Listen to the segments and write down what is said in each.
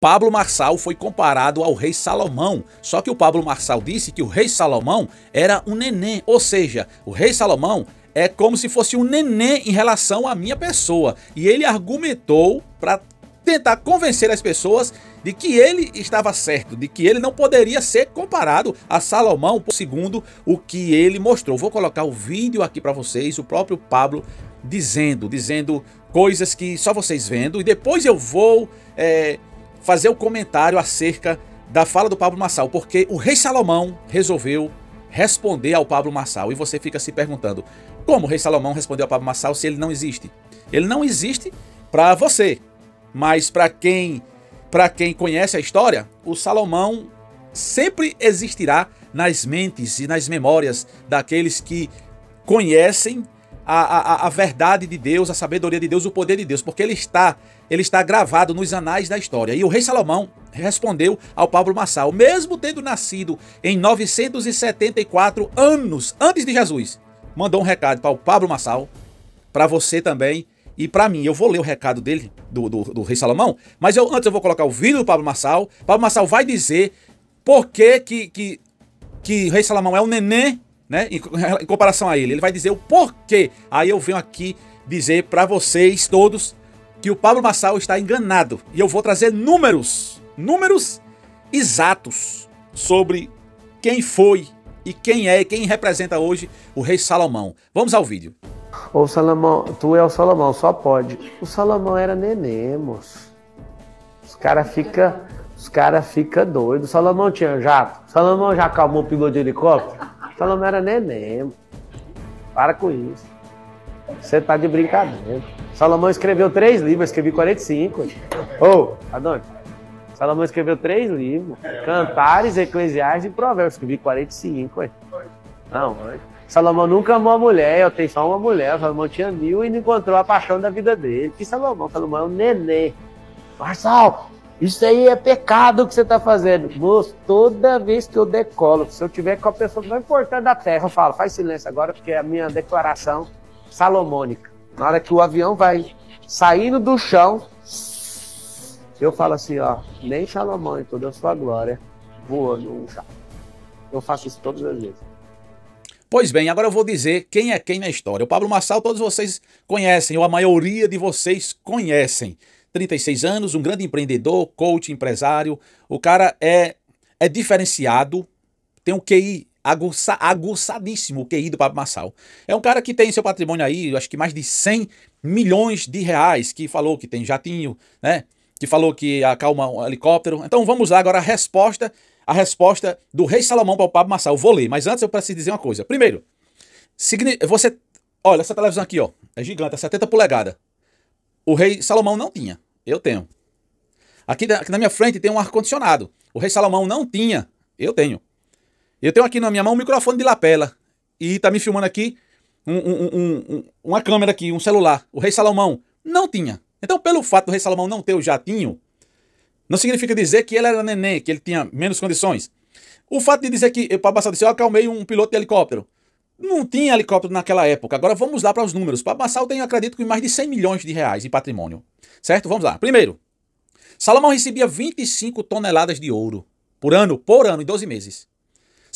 Pablo Marçal foi comparado ao rei Salomão, só que o Pablo Marçal disse que o rei Salomão era um neném, ou seja, o rei Salomão é como se fosse um neném em relação à minha pessoa. E ele argumentou para tentar convencer as pessoas de que ele estava certo, de que ele não poderia ser comparado a Salomão, segundo o que ele mostrou. Vou colocar o vídeo aqui para vocês, o próprio Pablo dizendo, dizendo coisas que só vocês vendo, e depois eu vou. É, fazer o um comentário acerca da fala do Pablo Massal, porque o rei Salomão resolveu responder ao Pablo Massal E você fica se perguntando, como o rei Salomão respondeu ao Pablo Massal se ele não existe? Ele não existe para você, mas para quem, quem conhece a história, o Salomão sempre existirá nas mentes e nas memórias daqueles que conhecem a, a, a verdade de Deus, a sabedoria de Deus, o poder de Deus, porque ele está ele está gravado nos anais da história. E o rei Salomão respondeu ao Pablo Massal, mesmo tendo nascido em 974 anos antes de Jesus, mandou um recado para o Pablo Massal, para você também e para mim. Eu vou ler o recado dele, do, do, do, rei Salomão, mas eu, antes eu vou colocar o vídeo do Pablo Massal. Pablo Massal vai dizer por que que, que, que o rei Salomão é um neném, né, em, em comparação a ele. Ele vai dizer o porquê. Aí eu venho aqui dizer para vocês todos que o Pablo Massal está enganado. E eu vou trazer números, números exatos sobre quem foi e quem é, quem representa hoje o rei Salomão. Vamos ao vídeo. Ô Salomão, tu é o Salomão, só pode. O Salomão era neném, moço. Os cara fica, os cara fica doido. O Salomão tinha já. O Salomão já acalmou o piloto de helicóptero. O Salomão era neném. Para com isso. Você tá de brincadeira. Salomão escreveu três livros, eu escrevi 45. Ô, oh, Adão, Salomão escreveu três livros: Cantares, Eclesiastes e Provérbios. Escrevi 45. Não, Salomão nunca amou a mulher, eu tenho só uma mulher. Salomão tinha mil e não encontrou a paixão da vida dele. Que Salomão? Salomão é um nenê. Marçal, isso aí é pecado que você está fazendo. Moço, toda vez que eu decolo, se eu tiver com a pessoa mais importante da terra, eu falo, faz silêncio agora, porque é a minha declaração salomônica. Na hora que o avião vai saindo do chão, eu falo assim, ó, nem Salomão em toda a sua glória voou no chão. Eu faço isso todas as vezes. Pois bem, agora eu vou dizer quem é quem na história. O Pablo Marçal todos vocês conhecem, ou a maioria de vocês conhecem. 36 anos, um grande empreendedor, coach, empresário. O cara é, é diferenciado, tem um QI aguça, aguçadíssimo o QI do Pablo Massal. É um cara que tem seu patrimônio aí, acho que mais de 100 milhões de reais, que falou que tem jatinho, né? Que falou que acalma um helicóptero. Então vamos lá agora a resposta, a resposta do rei Salomão para o Pablo Massal. Eu vou ler, mas antes eu preciso dizer uma coisa. Primeiro, você olha essa televisão aqui, ó, é gigante, é 70 polegadas. O rei Salomão não tinha. Eu tenho. Aqui, aqui na minha frente tem um ar-condicionado. O rei Salomão não tinha. Eu tenho. Eu tenho aqui na minha mão um microfone de lapela. E tá me filmando aqui um, um, uma câmera aqui, um celular. O rei Salomão não tinha. Então, pelo fato do rei Salomão não ter o jatinho, não significa dizer que ele era neném, que ele tinha menos condições. O fato de dizer que, para Bassal disse, eu acalmei um piloto de helicóptero. Não tinha helicóptero naquela época. Agora vamos lá para os números. Para Bassal tem, acredito, que mais de 100 milhões de reais em patrimônio. Certo? Vamos lá. Primeiro, Salomão recebia 25 toneladas de ouro por ano, por ano, em 12 meses.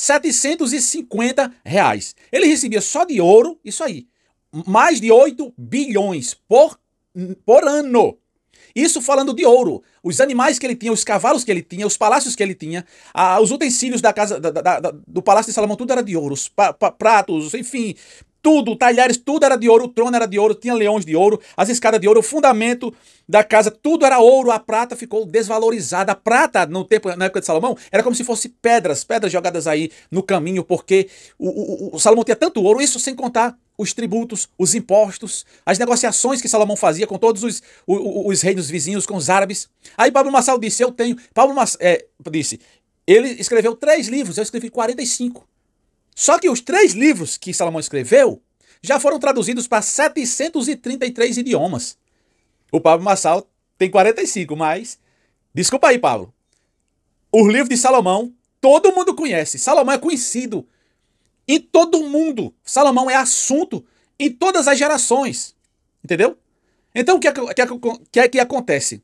750 reais. Ele recebia só de ouro, isso aí, mais de 8 bilhões por, por ano. Isso falando de ouro. Os animais que ele tinha, os cavalos que ele tinha, os palácios que ele tinha, os utensílios da casa da, da, do Palácio de Salomão, tudo era de ouro. Os pa, pa, pratos, enfim, tudo, talheres, tudo era de ouro, o trono era de ouro, tinha leões de ouro, as escadas de ouro, o fundamento da casa, tudo era ouro, a prata ficou desvalorizada. A prata, no tempo, na época de Salomão, era como se fosse pedras, pedras jogadas aí no caminho, porque o, o, o Salomão tinha tanto ouro, isso sem contar os tributos, os impostos, as negociações que Salomão fazia com todos os, os, os reinos vizinhos, com os árabes. Aí Pablo Massal disse, eu tenho, Pablo Massal, é, disse, ele escreveu três livros, eu escrevi 45. Só que os três livros que Salomão escreveu já foram traduzidos para 733 idiomas. O Pablo Massal tem 45, mas. Desculpa aí, Pablo. O livro de Salomão, todo mundo conhece. Salomão é conhecido em todo mundo. Salomão é assunto em todas as gerações. Entendeu? Então, o que é que, é que, é que acontece?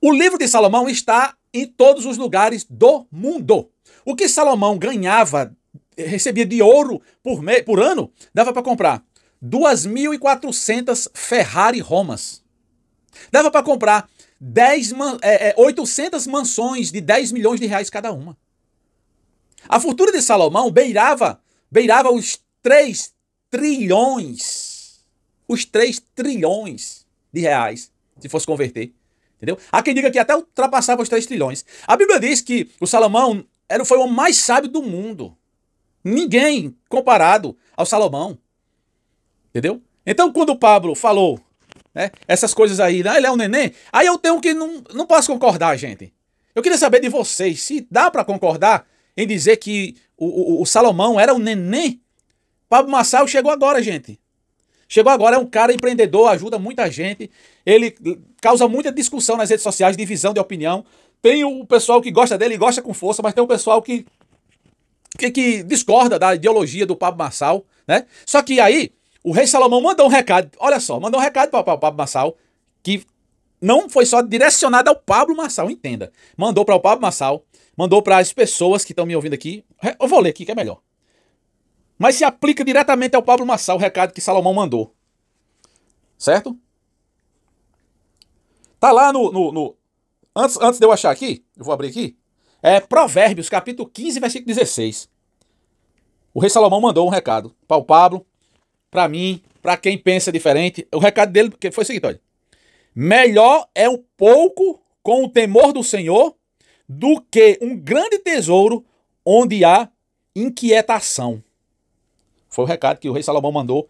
O livro de Salomão está em todos os lugares do mundo. O que Salomão ganhava recebia de ouro por, me, por ano, dava para comprar 2.400 Ferrari Romas. Dava para comprar 10 é, é, 800 mansões de 10 milhões de reais cada uma. A fortuna de Salomão beirava, beirava os 3 trilhões. Os 3 trilhões de reais, se fosse converter. Entendeu? Há quem diga que até ultrapassava os 3 trilhões. A Bíblia diz que o Salomão era, foi o mais sábio do mundo. Ninguém comparado ao Salomão. Entendeu? Então, quando o Pablo falou né, essas coisas aí, ah, ele é um neném, aí eu tenho que. Não, não posso concordar, gente. Eu queria saber de vocês se dá para concordar em dizer que o, o, o Salomão era um neném. Pablo Massal chegou agora, gente. Chegou agora, é um cara empreendedor, ajuda muita gente. Ele causa muita discussão nas redes sociais, divisão de opinião. Tem o pessoal que gosta dele e gosta com força, mas tem o pessoal que que, que discorda da ideologia do Pablo Marçal, né? Só que aí o rei Salomão mandou um recado, olha só, mandou um recado para o Pablo Marçal, que não foi só direcionado ao Pablo Marçal, entenda. Mandou para o Pablo Marçal, mandou para as pessoas que estão me ouvindo aqui. Eu vou ler aqui que é melhor. Mas se aplica diretamente ao Pablo Marçal o recado que Salomão mandou. Certo? Tá lá no. no, no... Antes, antes de eu achar aqui, eu vou abrir aqui. É, Provérbios, capítulo 15, versículo 16. O rei Salomão mandou um recado para o Pablo, para mim, para quem pensa diferente. O recado dele foi o seguinte: olha. Melhor é o pouco com o temor do Senhor do que um grande tesouro onde há inquietação. Foi o recado que o rei Salomão mandou.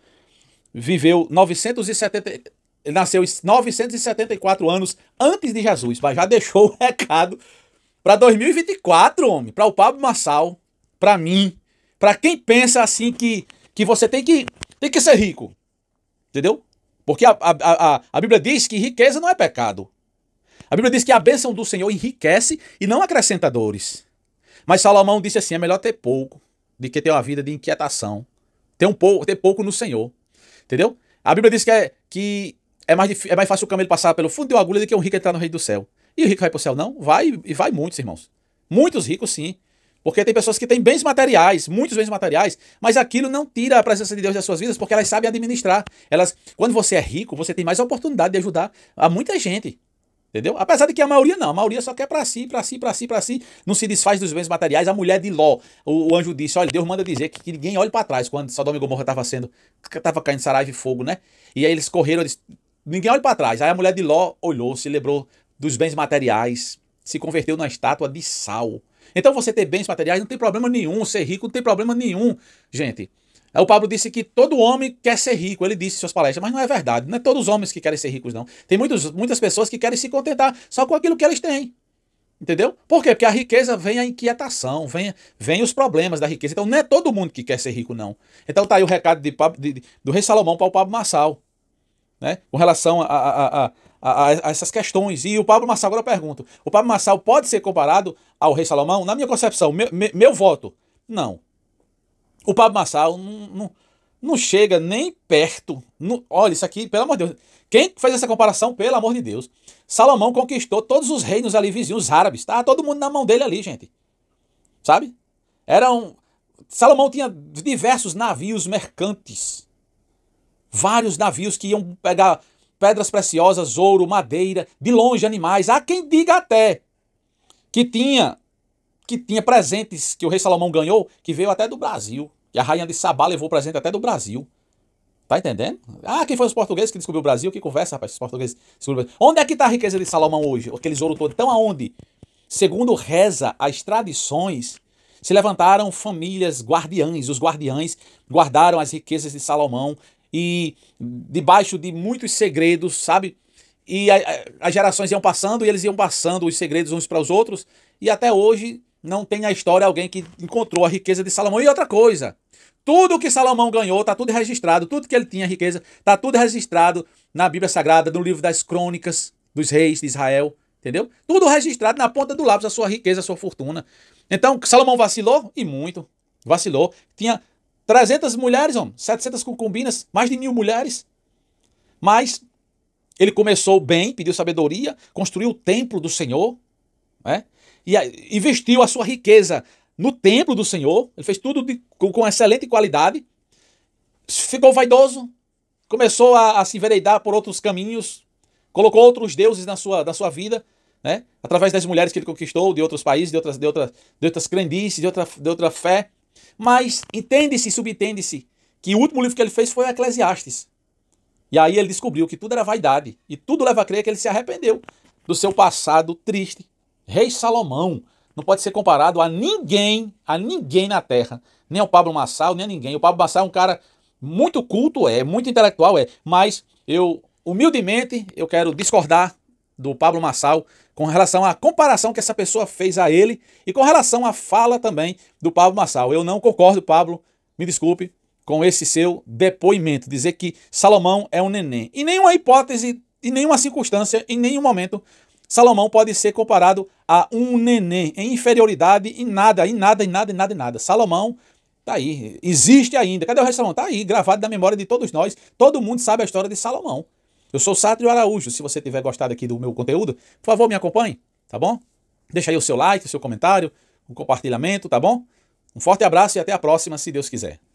Viveu 970, nasceu 974 anos antes de Jesus, mas já deixou o recado para 2024, homem, para o Pablo Massal, para mim, para quem pensa assim que, que você tem que, tem que ser rico. Entendeu? Porque a, a, a, a Bíblia diz que riqueza não é pecado. A Bíblia diz que a bênção do Senhor enriquece e não acrescenta dores. Mas Salomão disse assim: é melhor ter pouco do que ter uma vida de inquietação. Ter, um pouco, ter pouco no Senhor. Entendeu? A Bíblia diz que é, que é, mais, é mais fácil o camelo passar pelo fundo de uma agulha do que um rico entrar no reino do céu. E o rico vai para o céu? Não, vai e vai muitos, irmãos. Muitos ricos, sim. Porque tem pessoas que têm bens materiais, muitos bens materiais, mas aquilo não tira a presença de Deus das suas vidas, porque elas sabem administrar. Elas, quando você é rico, você tem mais oportunidade de ajudar a muita gente. Entendeu? Apesar de que a maioria não, a maioria só quer para si, para si, para si, para si, não se desfaz dos bens materiais. A mulher de Ló, o, o anjo disse: Olha, Deus manda dizer que, que ninguém olhe para trás quando Sodoma e Gomorra estava sendo, estava caindo saraiva e fogo, né? E aí eles correram, eles, ninguém olha para trás. Aí a mulher de Ló olhou, se lembrou dos bens materiais, se converteu na estátua de sal. Então você ter bens materiais não tem problema nenhum, ser rico não tem problema nenhum, gente. É, o Pablo disse que todo homem quer ser rico, ele disse em suas palestras, mas não é verdade, não é todos os homens que querem ser ricos, não. Tem muitos, muitas pessoas que querem se contentar só com aquilo que eles têm. Entendeu? Por quê? Porque a riqueza vem a inquietação, vem, vem os problemas da riqueza. Então não é todo mundo que quer ser rico, não. Então tá aí o recado de, de, de, do rei Salomão para o Pablo Massal, né? com relação a, a, a a, a essas questões. E o Pablo Massal, agora eu pergunto: o Pablo Massal pode ser comparado ao rei Salomão? Na minha concepção, meu, meu, meu voto, não. O Pablo Massal não, não, não chega nem perto. Não, olha, isso aqui, pelo amor de Deus. Quem fez essa comparação, pelo amor de Deus? Salomão conquistou todos os reinos ali vizinhos árabes. Tá todo mundo na mão dele ali, gente. Sabe? Eram. Salomão tinha diversos navios mercantes. Vários navios que iam pegar pedras preciosas, ouro, madeira, de longe animais. Há quem diga até que tinha que tinha presentes que o rei Salomão ganhou, que veio até do Brasil. E a rainha de Sabá levou presente até do Brasil. Tá entendendo? Ah, quem foi os portugueses que descobriu o Brasil? Que conversa, rapaz, os portugueses. Onde é que está a riqueza de Salomão hoje? Aqueles ouro todo. Então aonde? Segundo reza as tradições, se levantaram famílias guardiães. Os guardiães guardaram as riquezas de Salomão e debaixo de muitos segredos, sabe? E a, a, as gerações iam passando e eles iam passando os segredos uns para os outros, e até hoje não tem na história alguém que encontrou a riqueza de Salomão. E outra coisa, tudo que Salomão ganhou está tudo registrado, tudo que ele tinha riqueza está tudo registrado na Bíblia Sagrada, no livro das crônicas dos reis de Israel, entendeu? Tudo registrado na ponta do lápis, a sua riqueza, a sua fortuna. Então, Salomão vacilou e muito, vacilou. Tinha 300 mulheres, homem, 700 concubinas, mais de mil mulheres. Mas ele começou bem, pediu sabedoria, construiu o templo do Senhor, né? e investiu a sua riqueza no templo do Senhor. Ele fez tudo de, com, com, excelente qualidade. Ficou vaidoso, começou a, a, se enveredar por outros caminhos, colocou outros deuses na sua, na sua vida, né? através das mulheres que ele conquistou, de outros países, de outras, de de outras crendices, de outra, de outra fé. Mas entende-se, subentende-se, que o último livro que ele fez foi o Eclesiastes. E aí ele descobriu que tudo era vaidade. E tudo leva a crer que ele se arrependeu do seu passado triste. Rei Salomão não pode ser comparado a ninguém, a ninguém na Terra. Nem ao Pablo Massal, nem a ninguém. O Pablo Massal é um cara muito culto, é, muito intelectual, é. Mas eu, humildemente, eu quero discordar do Pablo Massal com relação à comparação que essa pessoa fez a ele e com relação à fala também do Pablo Massal. Eu não concordo, Pablo, me desculpe, com esse seu depoimento, dizer que Salomão é um neném. Em nenhuma hipótese, em nenhuma circunstância, em nenhum momento, Salomão pode ser comparado a um neném em inferioridade em nada, em nada, em nada, em nada, em nada. Salomão tá aí, existe ainda. Cadê o resto Salomão? Tá aí, gravado na memória de todos nós. Todo mundo sabe a história de Salomão. Eu sou Sátrio Araújo. Se você tiver gostado aqui do meu conteúdo, por favor, me acompanhe, tá bom? Deixa aí o seu like, o seu comentário, o compartilhamento, tá bom? Um forte abraço e até a próxima, se Deus quiser.